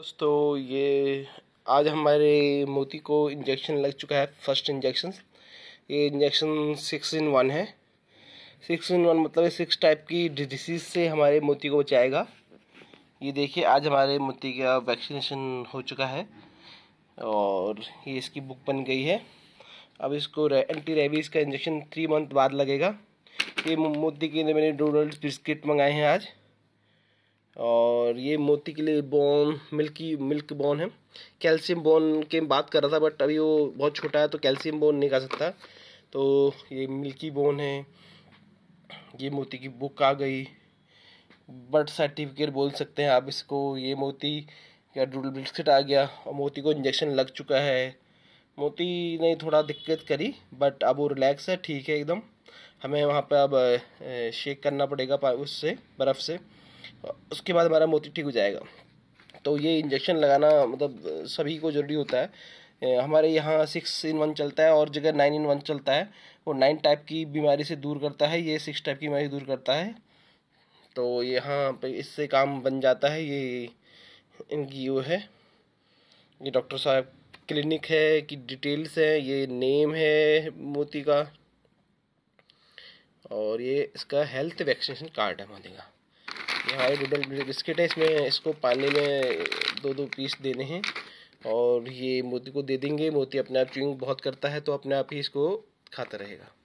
दोस्तों ये आज हमारे मोती को इंजेक्शन लग चुका है फर्स्ट इंजेक्शन ये इंजेक्शन सिक्स इन वन है सिक्स इन वन मतलब सिक्स टाइप की डिजीज से हमारे मोती को बचाएगा ये देखिए आज हमारे मोती का वैक्सीनेशन हो चुका है और ये इसकी बुक बन गई है अब इसको रे, एंटी रेबीज़ का इंजेक्शन थ्री मंथ बाद लगेगा ये मोती के लिए मैंने डोनल्ड बिस्किट मंगाए हैं आज और ये मोती के लिए बोन मिल्की मिल्क बोन है कैल्शियम बोन के बात कर रहा था बट अभी वो बहुत छोटा है तो कैल्शियम बोन नहीं खा सकता तो ये मिल्की बोन है ये मोती की बुक आ गई बर्थ सर्टिफिकेट बोल सकते हैं आप इसको ये मोती या डूडल बिस्किट आ गया और मोती को इंजेक्शन लग चुका है मोती ने थोड़ा दिक्कत करी बट अब वो रिलैक्स है ठीक है एकदम हमें वहाँ पर अब शेक करना पड़ेगा उससे बर्फ़ से उसके बाद हमारा मोती ठीक हो जाएगा तो ये इंजेक्शन लगाना मतलब सभी को ज़रूरी होता है हमारे यहाँ सिक्स इन वन चलता है और जगह नाइन इन वन चलता है वो नाइन टाइप की बीमारी से दूर करता है ये सिक्स टाइप की बीमारी दूर करता है तो यहाँ पे इससे काम बन जाता है ये इनकी वो है ये डॉक्टर साहब क्लिनिक है कि डिटेल्स है ये नेम है मोती का और ये इसका हेल्थ वैक्सीनेशन कार्ड है मोदी का यहाँ डूडल बिस्किट है इसमें इसको पानी में दो दो पीस देने हैं और ये मोती को दे देंगे मोती अपने आप च्यूइंग बहुत करता है तो अपने आप ही इसको खाता रहेगा